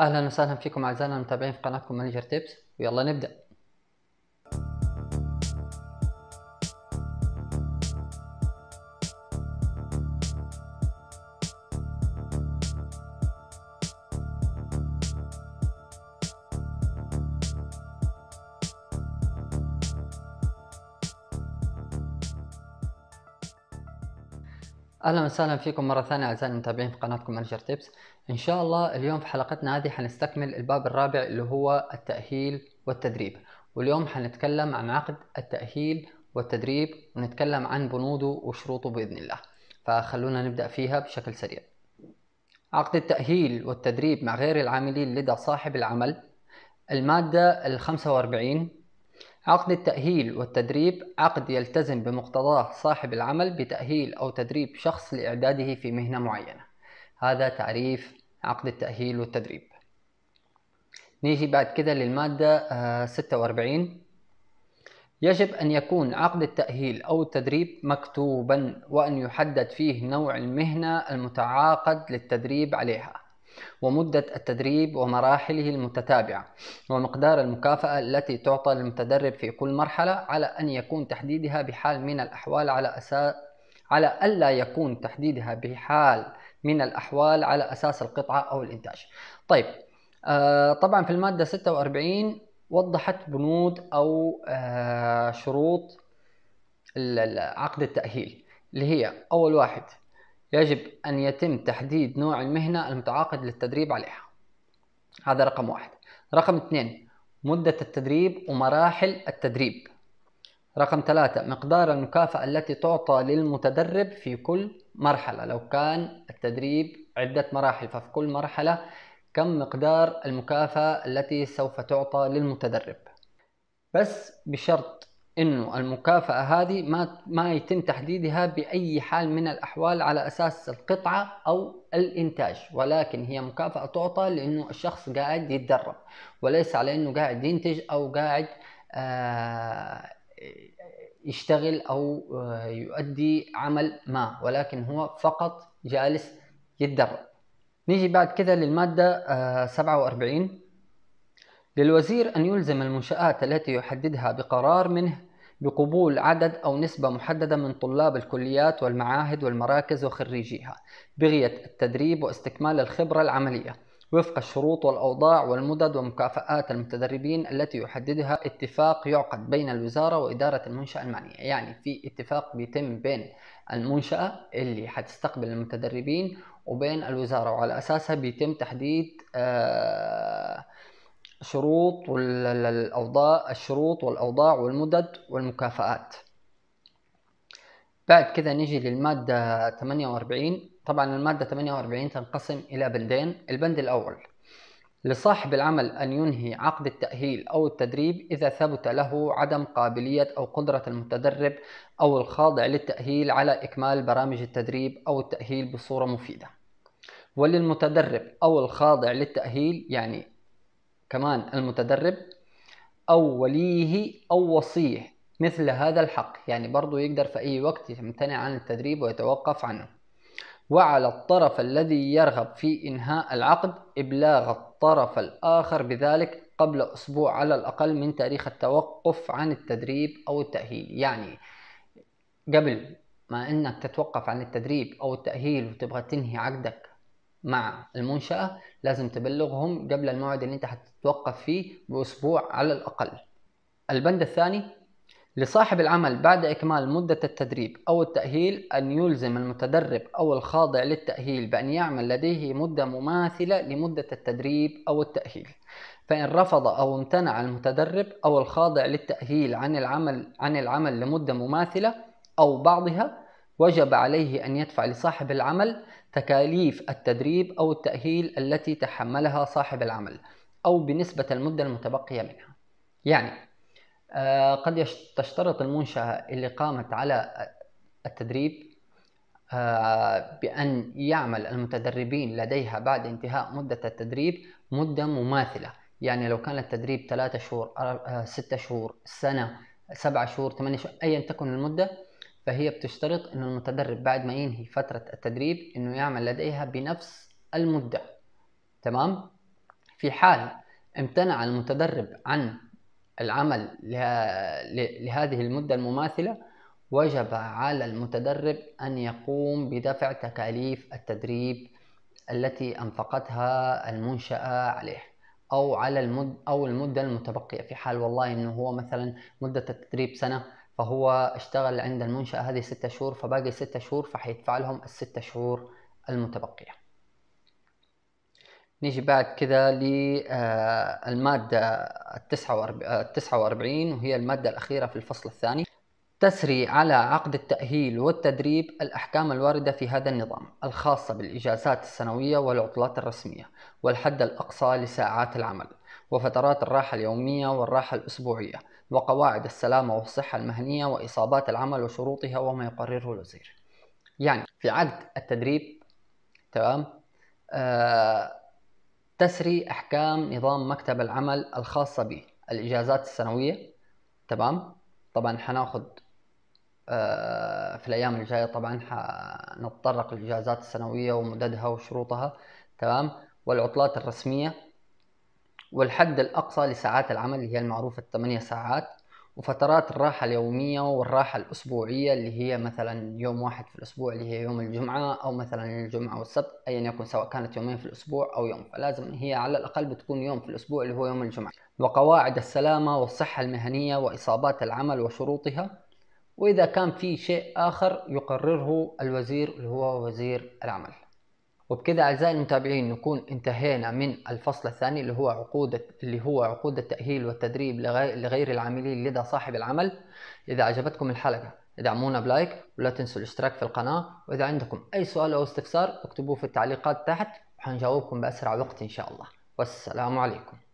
اهلا وسهلا فيكم اعزائنا المتابعين في قناتكم مانجر تيبس ويلا نبدا اهلا وسهلا فيكم مره ثانيه اعزائي المتابعين في قناتكم مانجر تيبس ان شاء الله اليوم في حلقتنا هذه حنستكمل الباب الرابع اللي هو التاهيل والتدريب واليوم حنتكلم عن عقد التاهيل والتدريب ونتكلم عن بنوده وشروطه باذن الله فخلونا نبدا فيها بشكل سريع عقد التاهيل والتدريب مع غير العاملين لدى صاحب العمل الماده ال 45 عقد التأهيل والتدريب عقد يلتزم بمقتضاه صاحب العمل بتأهيل أو تدريب شخص لإعداده في مهنة معينة هذا تعريف عقد التأهيل والتدريب نيجي بعد كده للمادة 46 آه، يجب أن يكون عقد التأهيل أو التدريب مكتوبا وأن يحدد فيه نوع المهنة المتعاقد للتدريب عليها ومدة التدريب ومراحله المتتابعة ومقدار المكافأة التي تعطى للمتدرب في كل مرحلة على أن يكون تحديدها بحال من الأحوال على أساس على ألا يكون تحديدها بحال من الأحوال على أساس القطعة أو الإنتاج طيب آه طبعا في المادة 46 وضحت بنود أو آه شروط عقد التأهيل اللي هي أول واحد يجب أن يتم تحديد نوع المهنة المتعاقد للتدريب عليها هذا رقم واحد رقم اثنين مدة التدريب ومراحل التدريب رقم ثلاثة مقدار المكافأة التي تعطى للمتدرب في كل مرحلة لو كان التدريب عدة مراحل ففي كل مرحلة كم مقدار المكافأة التي سوف تعطى للمتدرب بس بشرط انه المكافاه هذه ما ما يتم تحديدها باي حال من الاحوال على اساس القطعه او الانتاج ولكن هي مكافاه تعطى لانه الشخص قاعد يتدرب وليس على انه قاعد ينتج او قاعد آه، يشتغل او آه، يؤدي عمل ما ولكن هو فقط جالس يتدرب نيجي بعد كده للماده 47 آه، للوزير أن يلزم المنشآت التي يحددها بقرار منه بقبول عدد أو نسبة محددة من طلاب الكليات والمعاهد والمراكز وخريجيها بغية التدريب واستكمال الخبرة العملية وفق الشروط والأوضاع والمدد ومكافآت المتدربين التي يحددها اتفاق يعقد بين الوزارة وإدارة المنشأة المعنية يعني في اتفاق بيتم بين المنشأة اللي حتستقبل المتدربين وبين الوزارة وعلى أساسها بيتم تحديد آه شروط الأوضاع الشروط والأوضاع والمدد والمكافآت بعد كذا نيجي للمادة 48 طبعا المادة 48 تنقسم إلى بندين البند الأول لصاحب العمل أن ينهي عقد التأهيل أو التدريب إذا ثبت له عدم قابلية أو قدرة المتدرب أو الخاضع للتأهيل على إكمال برامج التدريب أو التأهيل بصورة مفيدة وللمتدرب أو الخاضع للتأهيل يعني كمان المتدرب أو وليه أو وصيه مثل هذا الحق يعني برضو يقدر في أي وقت يمتنع عن التدريب ويتوقف عنه وعلى الطرف الذي يرغب في إنهاء العقد إبلاغ الطرف الآخر بذلك قبل أسبوع على الأقل من تاريخ التوقف عن التدريب أو التأهيل يعني قبل ما إنك تتوقف عن التدريب أو التأهيل وتبغى تنهي عقدك مع المنشأة لازم تبلغهم قبل الموعد اللي انت هتتوقف فيه بأسبوع على الأقل البند الثاني لصاحب العمل بعد إكمال مدة التدريب أو التأهيل أن يلزم المتدرب أو الخاضع للتأهيل بأن يعمل لديه مدة مماثلة لمدة التدريب أو التأهيل فإن رفض أو امتنع المتدرب أو الخاضع للتأهيل عن العمل عن العمل لمدة مماثلة أو بعضها وجب عليه أن يدفع لصاحب العمل تكاليف التدريب أو التأهيل التي تحملها صاحب العمل أو بنسبة المدة المتبقية منها يعني آه، قد تشترط المنشأة اللي قامت على التدريب آه، بأن يعمل المتدربين لديها بعد انتهاء مدة التدريب مدة مماثلة يعني لو كان التدريب ثلاثة شهور آه، ستة شهور سنة سبعة شهور ثمانية شهور أيا تكن المدة فهي بتشترط أن المتدرب بعد ما ينهي فترة التدريب أنه يعمل لديها بنفس المدة تمام؟ في حال امتنع المتدرب عن العمل لهذه المدة المماثلة وجب على المتدرب أن يقوم بدفع تكاليف التدريب التي أنفقتها المنشأة عليه أو على المد أو المدة المتبقية في حال والله أنه هو مثلا مدة التدريب سنة فهو اشتغل عند المنشأة هذه ستة شهور فباقي ستة شهور فحيدفع لهم الستة شهور المتبقية نيجي بعد كذا للمادة آه، آه، التسعة وأربعين وهي المادة الأخيرة في الفصل الثاني تسري على عقد التأهيل والتدريب الأحكام الواردة في هذا النظام الخاصة بالإجازات السنوية والعطلات الرسمية والحد الأقصى لساعات العمل وفترات الراحة اليومية والراحة الأسبوعية وقواعد السلامة والصحة المهنية وإصابات العمل وشروطها وما يقرره الوزير يعني في عقد التدريب تمام آه تسري أحكام نظام مكتب العمل الخاصة به الإجازات السنوية تمام طبعا حناخد آه في الأيام الجاية طبعا حنتطرق للإجازات السنوية ومددها وشروطها تمام والعطلات الرسمية والحد الأقصى لساعات العمل اللي هي المعروفة الثمانية ساعات وفترات الراحة اليومية والراحة الأسبوعية اللي هي مثلا يوم واحد في الأسبوع اللي هي يوم الجمعة أو مثلا الجمعة والسبت أيا يكن سواء كانت يومين في الأسبوع أو يوم فلازم هي على الأقل بتكون يوم في الأسبوع اللي هو يوم الجمعة وقواعد السلامة والصحة المهنية وإصابات العمل وشروطها وإذا كان في شيء آخر يقرره الوزير اللي هو وزير العمل وبكده أعزائي المتابعين نكون انتهينا من الفصل الثاني اللي هو عقود اللي هو عقود التأهيل والتدريب لغير العاملين لدى صاحب العمل إذا عجبتكم الحلقة ادعمونا بلايك ولا تنسوا الاشتراك في القناة وإذا عندكم أي سؤال أو استفسار اكتبوه في التعليقات تحت وحنجاوبكم بأسرع وقت إن شاء الله والسلام عليكم